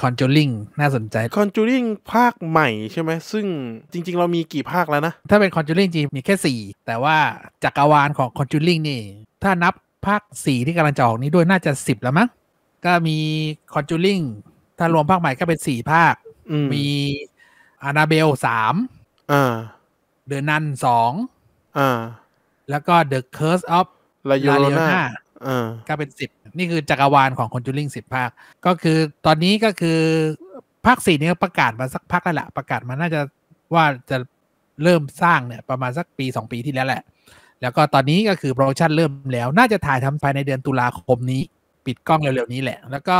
คอนจูริงน่าสนใจคอนจูริงภาคใหม่ใช่ไหม ซึ่งจริง ๆเรามีกี่ภาคแล้วนะ ถ้าเป็นคอนจูริงจริงมีแค่ 4 แต่ว่าจักรวาลของคอนจูริงนี่ ถ้านับภาค 4 ที่กำลังจะออกนี้ด้วยน่าจะ 10 แล้วมั้งก็มีคอนจูริงถ้ารวมภาคใหม่ก็เป็น 4 ภาคมีอานาเบลสามเดอะนันสองแล้วก็ The Curse of ลาโยนาก็เป็นสิบนี่คือจักรวาลของคอนจูริงสิบภาคก็คือตอนนี้ก็คือภาคสี่นี้ประกาศมาสักพักแล้วแหละประกาศมาน่าจะว่าจะเริ่มสร้างเนี่ยประมาณสักปีสองปีที่แล้วแหละ แล้วก็ตอนนี้ก็คือโปรดักชันเริ่มแล้ว น่าจะถ่ายทำภายในเดือนตุลาคมนี้ ปิดกล้องเร็วๆนี้แหละ แล้วก็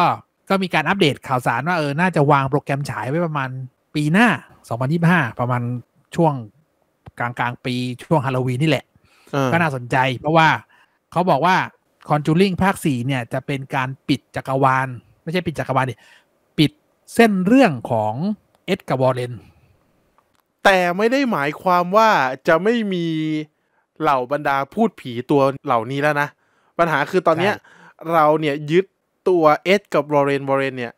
ก็มีการอัปเดตข่าวสารว่าเออน่าจะวางโปรแกรมฉายไว้ประมาณปีหน้า2025ประมาณช่วงกลางๆปีช่วงฮาโลวีนนี่แหละก็น่าสนใจ เพราะว่าเขาบอกว่าคอนจูริงภาคสี่เนี่ยจะเป็นการปิดจักรวาลไม่ใช่ปิดจักรวาลดิปิดเส้นเรื่องของเอ็ดกับวอร์เรนแต่ไม่ได้หมายความว่าจะไม่มีเหล่าบรรดาพูดผีตัวเหล่านี้แล้วนะ ปัญหาคือตอนเนี้ยเราเนี่ยยึดตัวเอ็ดกับวอร์เรนวอร์เรนเนี่ย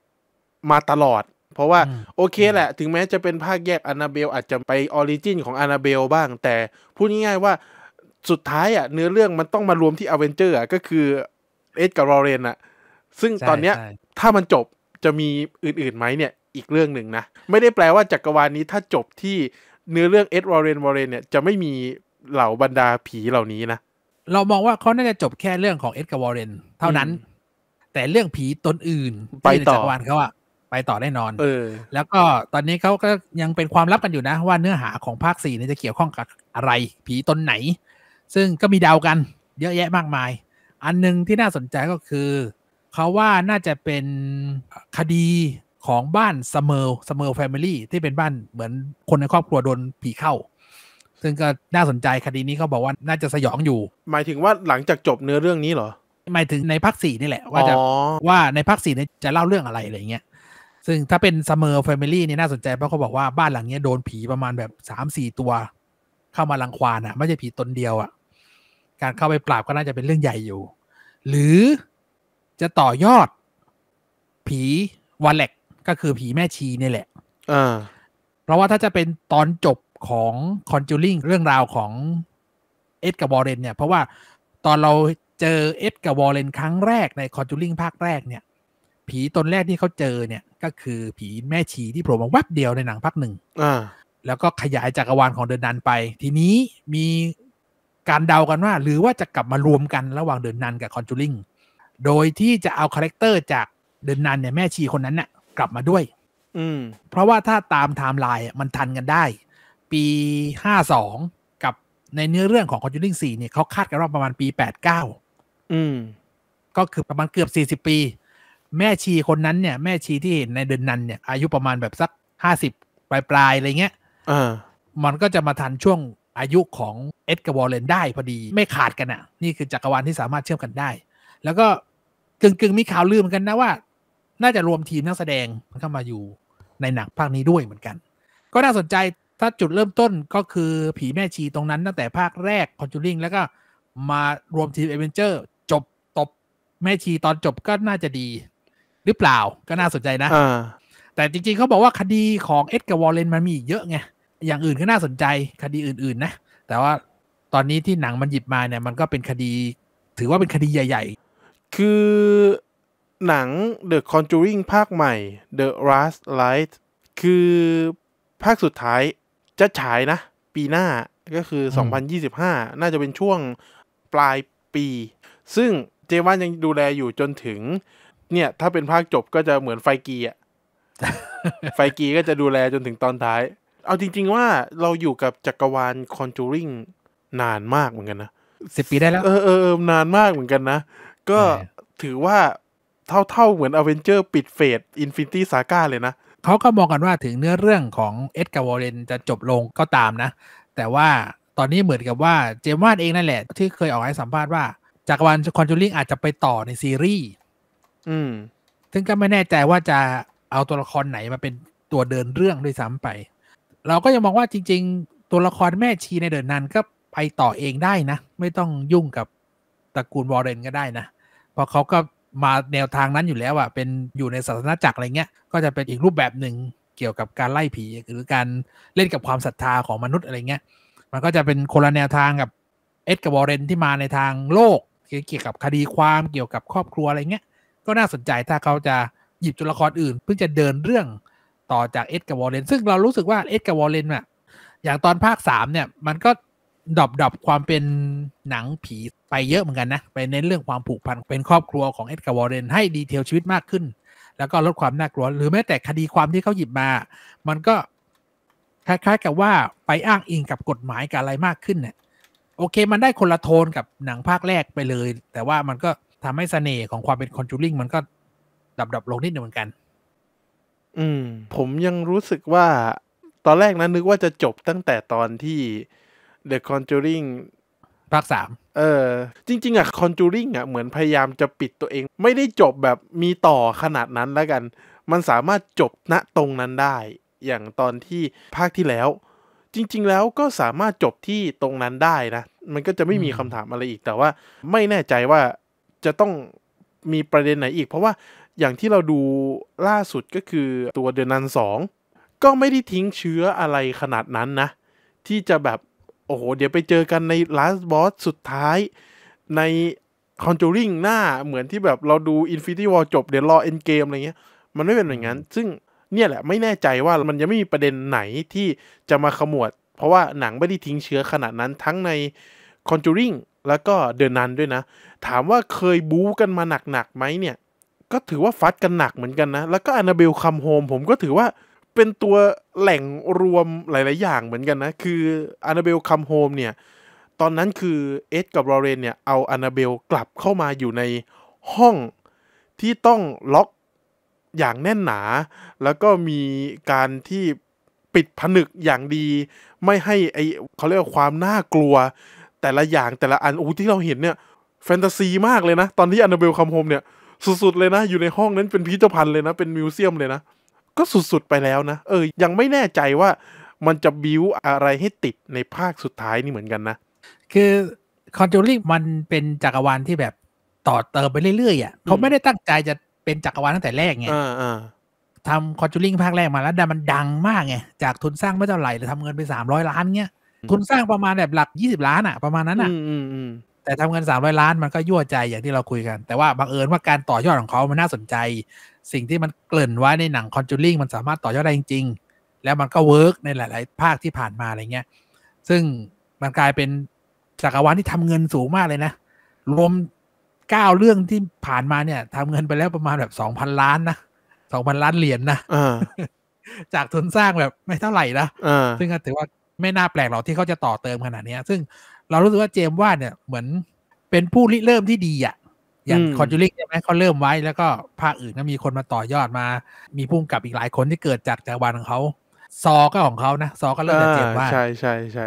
มาตลอด เพราะว่าโอเคแหละถึงแม้จะเป็นภาคแยกอนาเบลอาจจะไปออริจินของอนาเบลบ้าง แต่พูดง่ายๆว่าสุดท้ายอ่ะเนื้อเรื่องมันต้องมารวมที่อเวนเจอร์อ่ะก็คือเอ็ดกับรอเรนอ่ะซึ่งตอนเนี้ยถ้ามันจบจะมีอื่นๆไหมเนี่ย อีกเรื่องหนึ่งนะไม่ได้แปลว่าจักรวาลนี้ถ้าจบที่เนื้อเรื่องเอ็ดวอร์เรนวอร์เรนเนี่ย จะไม่มีเหล่าบรรดาผีเหล่านี้นะเรามองว่าเขาน่าจะจบแค่เรื่องของเอ็ดกับวอร์เรนเท่านั้น แต่เรื่องผีตนอื่นไปต่อจักรวาลเขาอะไปต่อแน่นอน เออ แล้วก็ตอนนี้เขาก็ยังเป็นความลับกันอยู่นะว่าเนื้อหาของภาคสี่นี่จะเกี่ยวข้องกับอะไร ผีตนไหนซึ่งก็มีเดากันเยอะแยะมากมาย อันนึงที่น่าสนใจก็คือเขาว่าน่าจะเป็นคดีของบ้านสเมลสเมลแฟมิลี่ที่เป็นบ้านเหมือนคนในครอบครัวโดนผีเข้า ซึ่งก็น่าสนใจคดีนี้เขาบอกว่าน่าจะสยองอยู่ หมายถึงว่าหลังจากจบเนื้อเรื่องนี้เหรอ หมายถึงในภาคสี่นี่แหละว่าจะว่าในภาคสี่นี่จะเล่าเรื่องอะไรอะไรเงี้ย ซึ่งถ้าเป็นสเมอ์แฟมิลี่นี่น่าสนใจเพราะเขาบอกว่าบ้านหลังนี้โดนผีประมาณแบบสามสี่ตัวเข้ามาลังควานอะ่ะไม่ใช่ผีตนเดียวอะ่ะการเข้าไปปราบก็น่าจะเป็นเรื่องใหญ่อยู่ หรือจะต่อยอด ผีวอลเล็กก็คือผีแม่ชีนี่แหละเพราะว่าถ้าจะเป็นตอนจบของคอนจูริงเรื่องราวของเอ็ดกับวอลเลนเนี่ย เพราะว่าตอนเราเจอเอ็ดกับวอลเลนครั้งแรกในคอนจูริงภาคแรกเนี่ย ผีตนแรกที่เขาเจอเนี่ย ก็คือผีแม่ชี ที่โผล่มาแวบเดียวในหนังภาคหนึ่งแล้วก็ขยายจักรวาลของเดินนันไป ทีนี้มีการเดากันว่า หรือว่าจะกลับมารวมกันระหว่างเดินนันกับคอนจูริง โดยที่จะเอาคาแรคเตอร์จากเดินนันเนี่ย แม่ชีคนนั้นน่ะกลับมาด้วย อืม เพราะว่าถ้าตามไทม์ไลน์มันทันกันได้ ปีห้าสองกับในเนื้อเรื่องของคอนจูริงสี่เนี่ยเขาคาดกันว่าประมาณปีแปดเก้าอืม ก็คือประมาณเกือบสี่สิบปี แม่ชีคนนั้นเนี่ย แม่ชีที่เห็นในเดินนันเนี่ย อายุประมาณแบบสักห้าสิบปลายๆอะไรเงี้ยมันก็จะมาทันช่วงอายุของ เอ็ดกับวอลเลนได้พอดีไม่ขาดกันอะ่ะ นี่คือจักรวาลที่สามารถเชื่อมกันได้ แล้วก็กึ่งกึ่งมีข่าวลือเหมือนกันนะว่า น่าจะรวมทีมนักแสดงเข้ามาอยู่ในหนังภาคนี้ด้วยเหมือนกัน ก็น่าสนใจถ้าจุดเริ่มต้นก็คือผีแม่ชีตรงนั้นตั้งแต่ภาคแรก คอนจูริงแล้วก็มารวมทีมเอเวนเจอร์จบตบแม่ชีตอนจบก็น่าจะดี หรือเปล่าก็น่าสนใจนะแต่จริง ๆเขาบอกว่าคดีของเอ็ดกับวอลเลนมันมีเยอะไงอย่างอื่นก็น่าสนใจคดีอื่นๆนะ แต่ว่าตอนนี้ที่หนังมันหยิบมาเนี่ย มันก็เป็นคดี ถือว่าเป็นคดีใหญ่ๆ คือหนัง The Conjuring ภาคใหม่ The Last Light คือภาคสุดท้ายจะฉายนะ ปีหน้าก็คือ 2025 น่าจะเป็นช่วงปลายปี ซึ่งเจว่านยังดูแลอยู่จนถึง เนี่ย ถ้าเป็นภาคจบก็จะเหมือนไฟกีอะไฟกีก็จะดูแลจนถึงตอนท้ายเอาจริง ๆ ว่าเราอยู่กับจักรวาลคอนจูริงนานมากเหมือนกันนะสิบปีได้แล้ว เออเออนานมากเหมือนกันนะ ก็ถือว่าเท่าาเหมือนอเวนเจอร์ปิดเฟสอินฟินิตี้ซาก้าเลยนะเขาก็มองกันว่าถึงเนื้อเรื่องของเอ็ดการ์วอลเลนจะจบลงก็ตามนะ แต่ว่าตอนนี้เหมือนกับว่าเจมวาดเองนั่นแหละ ที่เคยออกให้สัมภาษณ์ว่าจักรวาลคอนจูริงอาจจะไปต่อในซีรีส์อืมซึ่งก็ไม่แน่ใจว่าจะเอาตัวละครไหนมาเป็นตัวเดินเรื่องด้วยซ้ำไปเราก็ยังมองว่าจริง ๆ ตัวละครแม่ชีในเดินนันก็ไปต่อเองได้นะ ไม่ต้องยุ่งกับตระกูลวอร์เรน ก็ได้นะเพราะเขาก็มาแนวทางนั้นอยู่แล้วอะเป็นอยู่ในศาสนาจักรอะไรเงี้ยก็จะเป็นอีกรูปแบบหนึ่งเกี่ยวกับการไล่ผีหรือการเล่นกับความศรัทธาของมนุษย์อะไรเงี้ยมันก็จะเป็นคนละแนวทางกับเอ็ดกับวอร์เรนที่มาในทางโลก เกี่ยวกับคดีความเกี่ยวกับครอบครัวอะไรเงี้ยก็น่าสนใจถ้าเขาจะหยิบตัวละครอื่นเพื่อจะเดินเรื่องต่อจากเอ็ดกับวอลเลนซึ่ง เรารู้สึกว่าเอ็ดกับวอลเลนอะอย่างตอนภาคสามเนี่ยมันก็ดอบดอบความเป็นหนังผีไปเยอะเหมือนกัน นะ ไป เน้นเรื่องความผูกพัน เป็นครอบครัวของเอ็ดการ์วอลเลนให้ดีเทลชีวิตมากขึ้น แล้วก็ ลด ความน่ากลัว หรือแม้แต่คดีความที่เขาหยิบมา มันก็คล้ายๆ กับว่าไปอ้างอิงกับกฎหมายกับอะไรมากขึ้นเนี่ยโอเค มันได้คนละโทนกับหนังภาคแรกไปเลย แต่ว่ามันก็ทำให้สเสน่ห์ของความเป็นคอนจูริงมันก็ดับดับลงนิดนึงเหมือนกันอืมผมยังรู้สึกว่าตอนแรกนะนนึกว่าจะจบตั้งแต่ตอนที่ The Conjuring ภาคสามเออจริง ๆอ่ะ Conjuring อ่ะเหมือนพยายามจะปิดตัวเอง ไม่ได้จบแบบมีต่อขนาดนั้นแล้วกัน มันสามารถจบณตรงนั้นได้ อย่างตอนที่ภาคที่แล้ว จริง ๆ แล้วก็สามารถจบที่ตรงนั้นได้นะ มันก็จะไม่มีคำถามอะไรอีก แต่ว่าไม่แน่ใจว่าจะต้องมีประเด็นไหนอีก เพราะว่าอย่างที่เราดูล่าสุดก็คือตัวเดนันสองก็ไม่ได้ทิ้งเชื้ออะไรขนาดนั้นนะ ที่จะแบบโอ้โห เดี๋ยวไปเจอกันในลาสบอสสุดท้าย ในคอนจูริงหน้าเหมือนที่แบบเราดูอินฟิท t y วอลจบเดี๋ยวรอเอนเกมอะไรเงี้ยมันไม่เป็นอย่างนั้น ซึ่งเนี่ยแหละ ไม่แน่ใจว่ามันยังไม่มีประเด็นไหนที่จะมาขมวด เพราะว่าหนังไม่ได้ทิ้งเชื้อขนาดนั้นทั้งในคอนจูริงแล้วก็เดินนันด้วยนะ ถามว่าเคยบู๊กันมาหนักๆไหมเนี่ยก็ถือว่าฟัดกันหนักเหมือนกันนะ แล้วก็อนาเบลคัมโฮมผมก็ถือว่าเป็นตัวแหล่งรวมหลาย ๆ อย่างเหมือนกันนะ คืออนาเบลคัมโฮมเนี่ย ตอนนั้นคือเอ็ดกับรอเรนเนี่ยเอาอนาเบลกลับเข้ามาอยู่ในห้องที่ต้องล็อกอย่างแน่นหนา แล้วก็มีการที่ปิดผนึกอย่างดี ไม่ให้ไอเขาเรียกว่าความน่ากลัว แต่ละอย่างแต่ละอันอู้ที่เราเห็นเนี่ยแฟนตาซีมากเลยนะ ตอนที่อนาเบลคัมโฮมเนี่ยสุด ๆ เลยนะอยู่ในห้องนั้นเป็นพิพิธภัณฑ์เลยนะ เป็นมิวเซียมเลยนะ ก็สุด ๆ ไปแล้วนะเออยังไม่แน่ใจว่ามันจะบิวอะไรให้ติดในภาคสุดท้ายนี่เหมือนกันนะ คือคอนโทรลิ่งมันเป็นจักรวาลที่แบบต่อเติมไปเรื่อยๆอ่ะเขาไม่ได้ตั้งใจจะเป็นจักรวาลตั้งแต่แรกไงทำคอนจทริงภาคแรกมาแล้วแต่มันดังมากไงจากทุนสร้างไม่เท่าไหร่เลยทำเงินไปสามร้อยล้านเงี้ยทุนสร้างประมาณแบบหลักยี่สิบล้านอ่ะประมาณนั้นอ่ะแต่ทำเงินสามร้อยล้านมันก็ยั่วใจอย่างที่เราคุยกัน แต่ว่าบังเอิญว่าการต่อยอดของเขามันน่าสนใจ สิ่งที่มันเกลิ่นไว้ในหนังคอนจูริงมันสามารถต่อยอดได้จริงๆแล้วมันก็เวิร์กในหลาย ๆ ภาคที่ผ่านมาอะไรเงี้ย ซึ่งมันกลายเป็นจักรวาลที่ทำเงินสูงมากเลยนะ รวมเก้าเรื่องที่ผ่านมาเนี่ย ทำเงินไปแล้วประมาณแบบสองพันล้านนะสองพันล้านเหรียญนนะจากทุนสร้างแบบไม่เท่าไหร่นะซึ่งก็ถือว่าไม่น่าแปลกหรอกที่เขาจะต่อเติมขนาดนี้ซึ่งเรารู้สึกว่าเจมว่าเนี่ยเหมือนเป็นผู้ริเริ่มที่ดีอะ่ะ อย่างคอนจูริงใช่ไหมเขาเริ่มไว้ แล้วก็ภาคอื่นก็มีคนมาต่อยอดมา มีพุ่งกับอีกหลายคนที่เกิดจากจักรวาลของเขาซอก็ของเขานะซอก็เริ่มจากเจมว่าใช่ใช่ใช่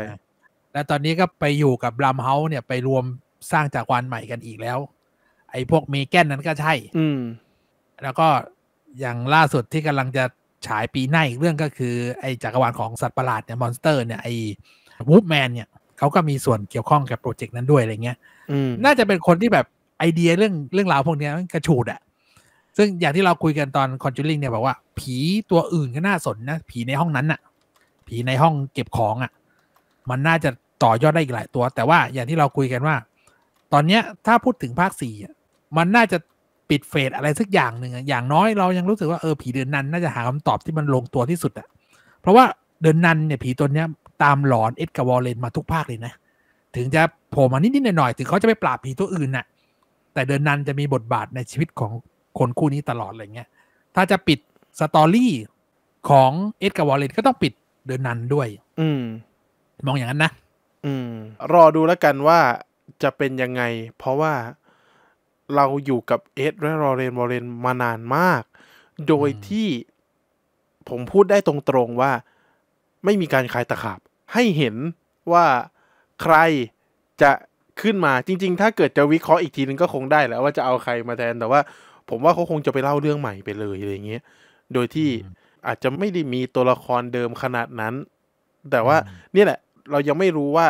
แล้วตอนนี้ก็ไปอยู่กับลัมเฮาเนี่ยไปรวมสร้างจักรวาลใหม่กันอีกแล้ว ไอ้พวกเมแกนนั้นก็ใช่ อืม แล้วก็อย่างล่าสุดที่กำลังจะฉายปีหน้าอีกเรื่องก็คือ ไอ้จักรวาลของสัตว์ประหลาดเนี่ยมอนสเตอร์เนี่ยไอ้วูฟแมนเนี่ยเขาก็มีส่วนเกี่ยวข้องกับโปรเจกต์นั้นด้วยอะไรเงี้ยน่าจะเป็นคนที่แบบไอเดียเรื่องเรื่องราวพวกนี้กระชูดอะซึ่งอย่างที่เราคุยกันตอนคอนจูริงเนี่ยบอกว่าผีตัวอื่นก็น่าสนนะผีในห้องนั้นอะผีในห้องเก็บของอะมันน่าจะต่อยอดได้อีกหลายตัว แต่ว่าอย่างที่เราคุยกันว่า ตอนเนี้ย ถ้าพูดถึงภาคสี่มันน่าจะปิดเฟสอะไรสักอย่างหนึ่งอย่างน้อยเรายังรู้สึกว่าเออผีเดินนันน่าจะหาคำตอบที่มันลงตัวที่สุดอะเพราะว่าเดินนันเนี่ย ผีตัวเนี้ยตามหลอนเอ็ดกัวอลเลนมาทุกภาคเลยนะ ถึงจะโผล่มานิดๆหน่อยๆถึงเขาจะไปปราบผีตัวอื่นน่ะ แต่เดินนันจะมีบทบาทในชีวิตของคนคู่นี้ตลอดอะไรเงี้ยถ้าจะปิดสตอรี่ของเอ็ดกัวอลเลนก็ต้องปิดเดินนันด้วย อืมมองอย่างนั้นนะอืมรอดูแล้วกันว่าจะเป็นยังไง เพราะว่าเราอยู่กับเอ็ดและรอเรนวอลเลนมานานมาก โดยที่ผมพูดได้ตรงๆว่าไม่มีการคลายตะขาบ ให้เห็นว่าใครจะขึ้นมาจริง ๆ ถ้าเกิดจะวิเคราะห์อีกทีนึงก็คงได้แหละว่าจะเอาใครมาแทนแต่ว่า ผมว่าเขาคงจะไปเล่าเรื่องใหม่ไปเลยอะไรเงี้ยโดยที่อาจจะไม่ได้มีตัวละครเดิมขนาดนั้น แต่ว่านี่แหละ เรายังไม่รู้ว่า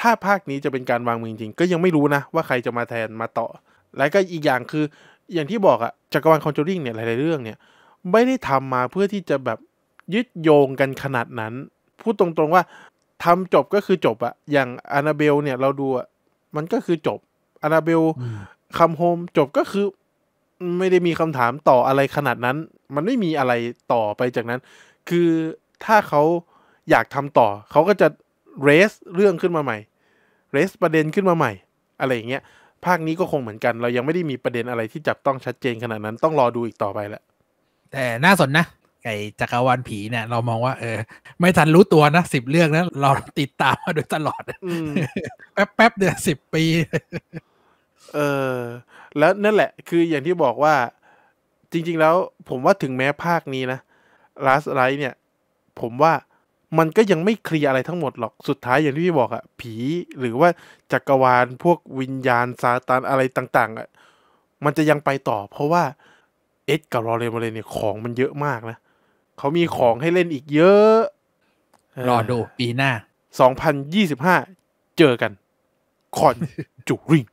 ถ้าภาคนี้จะเป็นการวางมือจริงก็ยังไม่รู้นะว่าใครจะมาแทนมาต่อและก็อีกอย่างคืออย่างที่บอกอะจักรวาลคอนจูริงเนี่ยหลายๆเรื่องเนี่ยไม่ได้ทำมาเพื่อที่จะแบบยึดโยงกันขนาดนั้น พูดตรงๆว่าทำจบก็คือจบอะอย่างอนาเบลเนี่ย เราดูอะมันก็คือจบอนาเบลคมโฮมจบก็คือไม่ได้มีคำถามต่ออะไรขนาดนั้น มันไม่มีอะไรต่อไปจากนั้น คือถ้าเขาอยากทำต่อ เขาก็จะเรสเรื่องขึ้นมาใหม่เรสประเด็นขึ้นมาใหม่ อะไรอย่างเงี้ยภาคนี้ก็คงเหมือนกัน เรายังไม่ได้มีประเด็นอะไรที่จับต้องชัดเจนขนาดนั้น ต้องรอดูอีกต่อไปแหละแต่น่าสนนะไอจักรวาลผีเนี่ย เรามองว่าเออ ไม่ทันรู้ตัวนะสิบเรื่องนะเราติดตามมาโดยตลอด แป๊บแป๊บเดือนสิบปี เออ แล้วนั่นแหละ คืออย่างที่บอกว่า จริงๆแล้วผมว่าถึงแม้ภาคนี้นะล a สไ l i g เนี่ย ผมว่ามันก็ยังไม่เคลียอะไรทั้งหมดหรอกสุดท้ายอย่างที่พี่บอกอะผีหรือว่าจักรวาลพวกวิญญาณซาตานอะไรต่างๆอะมันจะยังไปต่อ เพราะว่าเอ็ดกับรอเรมเลยเนี่ยของมันเยอะมากนะเขามีของให้เล่นอีกเยอะ รอดูปีหน้า 2025 เจอกันคอนจูริง